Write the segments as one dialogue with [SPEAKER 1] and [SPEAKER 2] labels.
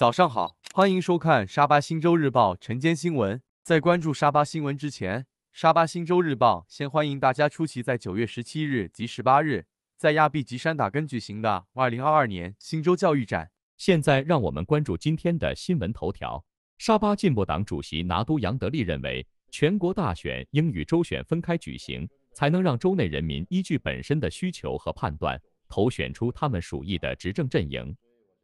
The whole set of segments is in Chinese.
[SPEAKER 1] 早上好，欢迎收看沙巴新州日报晨间新闻。在关注沙巴新闻之前，沙巴新州日报先欢迎大家出席在九月十七日及十八日，在亚庇吉山打根举行的二零二二年新州教育展。现在让我们关注今天的新闻头条。沙巴进步党主席拿督杨德利认为，全国大选应与州选分开举行，才能让州内人民依据本身的需求和判断，投选出他们属意的执政阵营。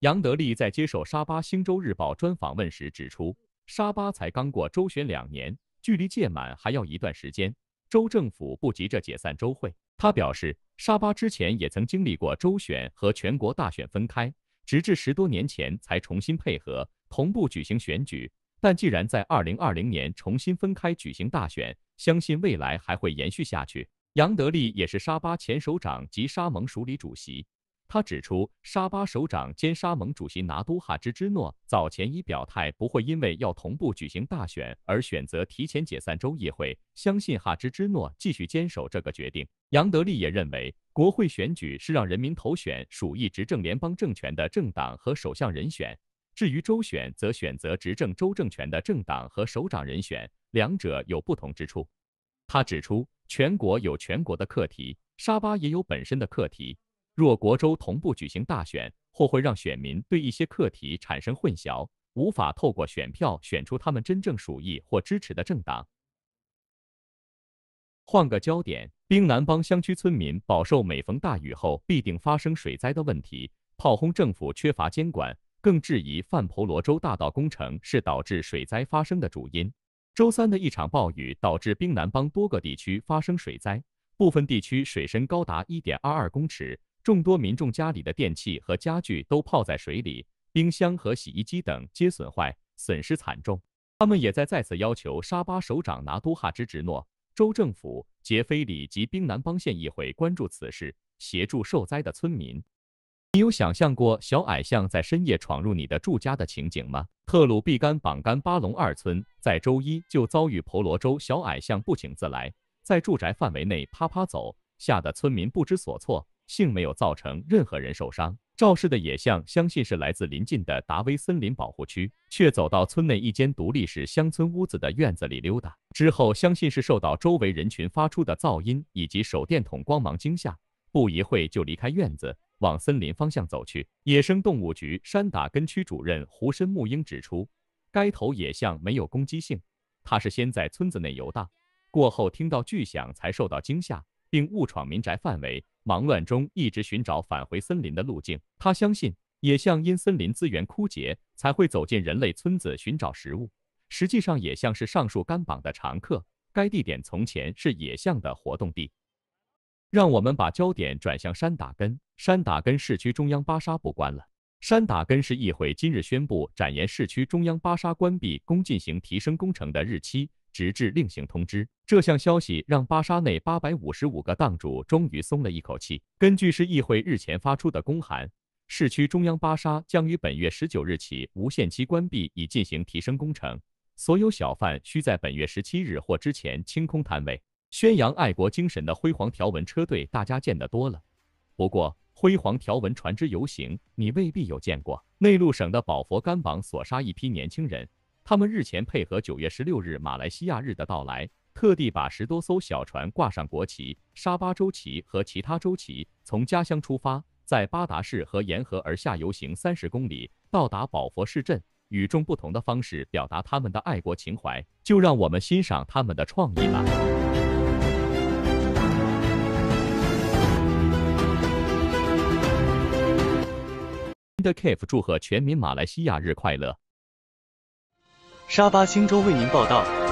[SPEAKER 1] 杨德利在接受沙巴星洲日报专访问时指出，沙巴才刚过州选两年，距离届满还要一段时间，州政府不急着解散州会。他表示，沙巴之前也曾经历过州选和全国大选分开，直至十多年前才重新配合同步举行选举。但既然在2020年重新分开举行大选，相信未来还会延续下去。杨德利也是沙巴前首长及沙盟署理主席。他指出，沙巴首长兼沙盟主席拿督哈芝芝诺早前已表态不会因为要同步举行大选而选择提前解散州议会。相信哈芝芝诺继续坚守这个决定。杨德利也认为，国会选举是让人民投选属意执政联邦政权的政党和首相人选，至于州选则选择执政州政权的政党和首长人选，两者有不同之处。他指出，全国有全国的课题，沙巴也有本身的课题。若国州同步举行大选，或会让选民对一些课题产生混淆，无法透过选票选出他们真正属意或支持的政党。换个焦点，冰南邦乡区村民饱受每逢大雨后必定发生水灾的问题，炮轰政府缺乏监管，更质疑范婆罗洲大道工程是导致水灾发生的主因。周三的一场暴雨导致冰南邦多个地区发生水灾，部分地区水深高达一点二二公尺。众多民众家里的电器和家具都泡在水里，冰箱和洗衣机等皆损坏，损失惨重。他们也在再次要求沙巴首长拿督哈之职诺州政府杰菲里及槟南邦县议会关注此事，协助受灾的村民。你有想象过小矮象在深夜闯入你的住家的情景吗？特鲁毕甘榜干巴隆二村在周一就遭遇婆罗洲小矮象不请自来，在住宅范围内啪啪走，吓得村民不知所措。幸没有造成任何人受伤。肇事的野象相信是来自邻近的达威森林保护区，却走到村内一间独立式乡村屋子的院子里溜达。之后，相信是受到周围人群发出的噪音以及手电筒光芒惊吓，不一会就离开院子，往森林方向走去。野生动物局山打根区主任胡深木英指出，该头野象没有攻击性，它是先在村子内游荡，过后听到巨响才受到惊吓。并误闯民宅范围，忙乱中一直寻找返回森林的路径。他相信野象因森林资源枯竭才会走进人类村子寻找食物，实际上也像是上述干榜的常客。该地点从前是野象的活动地。让我们把焦点转向山打根。山打根市区中央巴沙不关了。山打根市议会今日宣布展延市区中央巴沙关闭，供进行提升工程的日期。直至另行通知。这项消息让巴沙内八百五十五个档主终于松了一口气。根据市议会日前发出的公函，市区中央巴沙将于本月十九日起无限期关闭，以进行提升工程。所有小贩需在本月十七日或之前清空摊位。宣扬爱国精神的辉煌条纹车队大家见得多了，不过辉煌条纹船只游行你未必有见过。内陆省的宝佛甘榜所杀一批年轻人。他们日前配合九月十六日马来西亚日的到来，特地把十多艘小船挂上国旗、沙巴州旗和其他州旗，从家乡出发，在巴达市和沿河而下游行三十公里，到达保佛市镇，与众不同的方式表达他们的爱国情怀。就让我们欣赏他们的创意吧。The Cave 祝贺全民马来西亚日快乐！沙巴星洲为您报道。